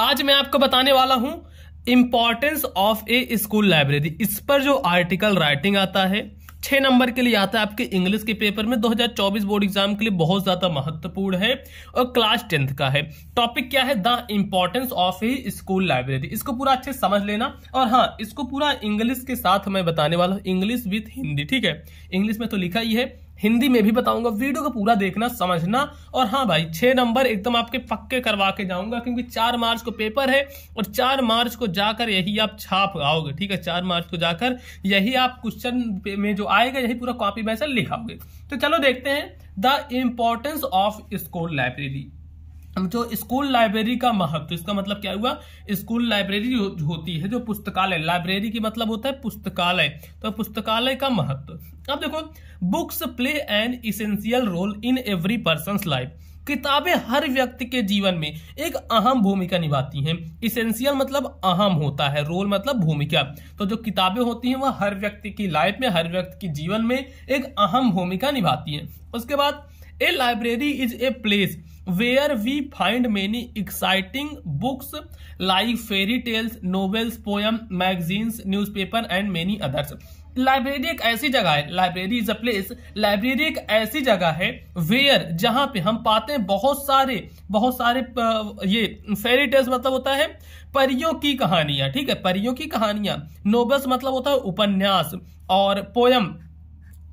आज मैं आपको बताने वाला हूं importance of a school library इस पर जो आर्टिकल राइटिंग आता है छह नंबर के लिए आता है आपके इंग्लिश के पेपर में 2024 बोर्ड एग्जाम के लिए बहुत ज्यादा महत्वपूर्ण है और क्लास टेंथ का है टॉपिक क्या है the importance of a school library इसको पूरा अच्छे समझ लेना और हाँ इसको पूरा इंग्लिश के साथ मैं बताने वाला हूँ इंग्लिश विथ हिंदी ठीक है इंग्लिश में तो लिखा ही है हिंदी में भी बताऊंगा वीडियो को पूरा देखना समझना और हाँ भाई छह नंबर एकदम तो आपके पक्के करवा के जाऊंगा क्योंकि चार मार्च को पेपर है और चार मार्च को जाकर यही आप छाप आओगे ठीक है चार मार्च को जाकर यही आप क्वेश्चन में जो आएगा यही पूरा कॉपी में से लिखाओगे तो चलो देखते हैं the importance of school library जो स्कूल लाइब्रेरी का महत्व तो इसका मतलब क्या हुआ स्कूल लाइब्रेरी होती है जो पुस्तकालय लाइब्रेरी की मतलब होता है पुस्तकालय तो पुस्तकालय का महत्व अब देखो books play an essential role in every person life किताबें हर व्यक्ति के जीवन में एक अहम भूमिका निभाती हैं इसेंशियल मतलब अहम होता है रोल मतलब भूमिका तो जो किताबें होती हैं वह हर व्यक्ति की लाइफ में हर व्यक्ति के जीवन में एक अहम भूमिका निभाती हैं उसके बाद a library is a place we find find exciting books like fairy tales novels novels, magazines newspaper and many others library एक ऐसी जगह है library is a place library एक ऐसी जगह है वेयर जहां पे हम पाते हैं बहुत सारे बहुत सारे ये फेरी टेल्स मतलब होता है परियों की कहानियां ठीक है परियों की कहानियां नोबल्स मतलब होता है उपन्यास और पोयम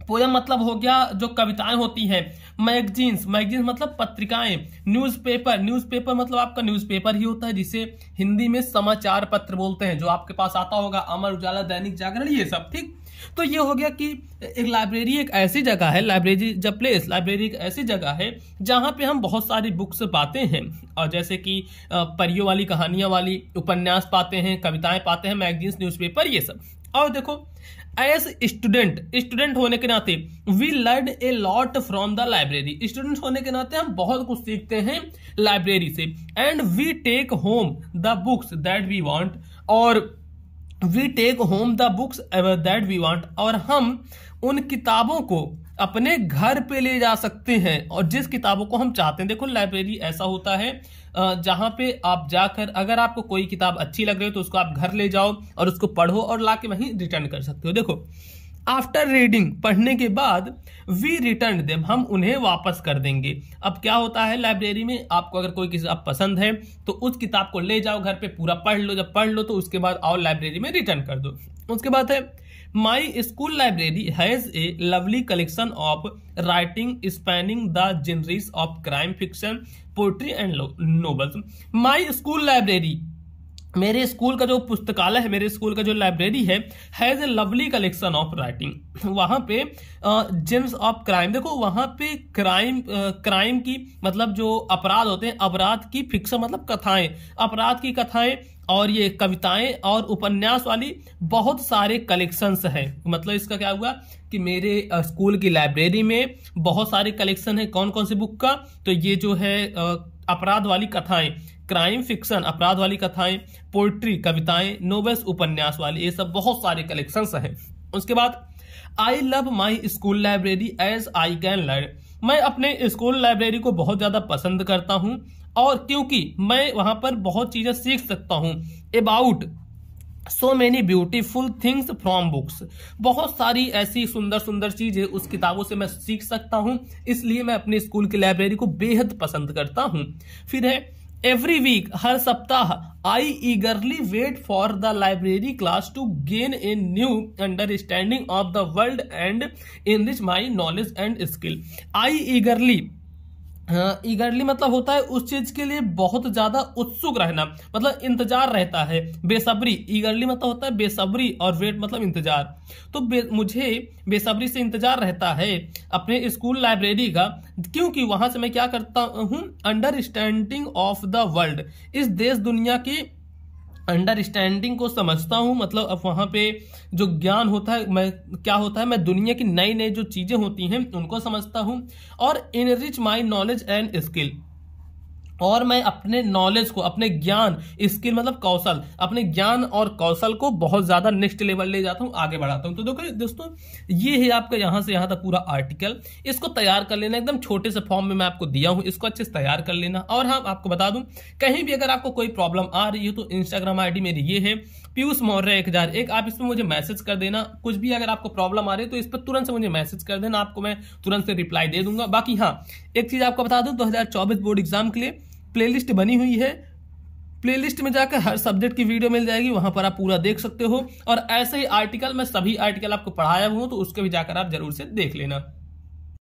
पोयम मतलब हो गया जो कविताएं होती हैं मैगजीन्स मैगजीन्स मतलब पत्रिकाएं न्यूज़पेपर न्यूज़पेपर मतलब आपका न्यूज़पेपर ही होता है जिसे हिंदी में समाचार पत्र बोलते हैं जो आपके पास आता होगा अमर उजाला दैनिक जागरण ये सब ठीक तो ये हो गया कि एक लाइब्रेरी एक ऐसी जगह है लाइब्रेरी जब प्लेस लाइब्रेरी एक ऐसी जगह है जहाँ पे हम बहुत सारी बुक्स पाते हैं और जैसे कि परियों वाली कहानियाँ वाली उपन्यास पाते हैं कविताएं पाते हैं मैगजीन्स न्यूज़पेपर ये सब और देखो एज स्टूडेंट स्टूडेंट होने के नाते we learn a lot from the library student होने के नाते हम बहुत कुछ सीखते हैं लाइब्रेरी से and we take home the books that we want और we take home the books that we want और हम उन किताबों को अपने घर पे ले जा सकते हैं और जिस किताबों को हम चाहते हैं देखो लाइब्रेरी ऐसा होता है जहां पे आप जाकर अगर आपको कोई किताब अच्छी लग रही हो तो उसको आप घर ले जाओ और उसको पढ़ो और ला के वहीं रिटर्न कर सकते हो देखो आफ्टर रीडिंग पढ़ने के बाद वी रिटर्न देम हम उन्हें वापस कर देंगे अब क्या होता है लाइब्रेरी में आपको अगर कोई किताब पसंद है तो उस किताब को ले जाओ घर पे पूरा पढ़ लो जब पढ़ लो तो उसके बाद आओ लाइब्रेरी में रिटर्न कर दो उसके बाद है my school library has a lovely collection of writing spanning the genres of crime fiction poetry and novels my school library मेरे स्कूल का जो पुस्तकालय है मेरे स्कूल का जो लाइब्रेरी है has a lovely collection of writing वहाँ पे जिम्स ऑफ क्राइम देखो वहाँ पे क्राइम क्राइम की मतलब जो अपराध होते हैं अपराध की फिक्सन मतलब कथाएं अपराध की कथाएं और ये कविताएं और उपन्यास वाली बहुत सारे कलेक्शंस हैं मतलब इसका क्या हुआ कि मेरे स्कूल की लाइब्रेरी में बहुत सारे कलेक्शन है कौन कौन सी बुक का तो ये जो है अपराध वाली कथाएं क्राइम फिक्शन अपराध वाली कथाएं पोइट्री कविताएं नोवेल्स उपन्यास वाली ये सब बहुत सारे कलेक्शंस हैं उसके बाद I love my school library as I can learn मैं अपने स्कूल लाइब्रेरी को बहुत ज़्यादा पसंद करता हूँ और क्योंकि मैं वहां पर बहुत चीज़ें सीख सकता हूँ about so many beautiful things from books बहुत सारी ऐसी सुंदर सुंदर चीज़ें उस किताबों से मैं सीख सकता हूँ इसलिए मैं अपने स्कूल की लाइब्रेरी को बेहद पसंद करता हूँ फिर है एवरी वीक हर सप्ताह I eagerly wait for the library class to gain a new understanding of the world and in this my knowledge and skill I eagerly eagerly हाँ, मतलब होता है उस चीज के लिए बहुत ज्यादा उत्सुक रहना मतलब इंतजार रहता है बेसब्री ईगरली मतलब होता है बेसब्री और वेट मतलब इंतजार तो बे, मुझे बेसब्री से इंतजार रहता है अपने स्कूल लाइब्रेरी का क्योंकि वहां से मैं क्या करता हूं अंडरस्टैंडिंग ऑफ द वर्ल्ड इस देश दुनिया की अंडरस्टैंडिंग को समझता हूँ मतलब अब वहाँ पे जो ज्ञान होता है मैं क्या होता है मैं दुनिया की नई नई जो चीज़ें होती हैं उनको समझता हूँ और enrich my knowledge and skill और मैं अपने नॉलेज को अपने ज्ञान स्किल मतलब कौशल अपने ज्ञान और कौशल को बहुत ज़्यादा नेक्स्ट लेवल ले जाता हूँ आगे बढ़ाता हूँ तो देखो दोस्तों ये है आपका यहाँ से यहाँ तक पूरा आर्टिकल इसको तैयार कर लेना एकदम छोटे से फॉर्म में मैं आपको दिया हूँ इसको अच्छे से तैयार कर लेना और हाँ आपको बता दूँ कहीं भी अगर आपको कोई प्रॉब्लम आ रही हो तो इंस्टाग्राम आई मेरी ये है पीयूष मौर्य एक हजार एक आप इसमें मुझे मैसेज कर देना कुछ भी अगर आपको प्रॉब्लम आ रही है तो इस पर तुरंत से मुझे मैसेज कर देना आपको मैं तुरंत से रिप्लाई दे दूंगा बाकी हाँ एक चीज आपको बता दूं 2024 बोर्ड एग्जाम के लिए प्लेलिस्ट बनी हुई है प्लेलिस्ट में जाकर हर सब्जेक्ट की वीडियो मिल जाएगी वहां पर आप पूरा देख सकते हो और ऐसे ही आर्टिकल मैं सभी आर्टिकल आपको पढ़ाया हुआ तो उसके भी जाकर आप जरूर से देख लेना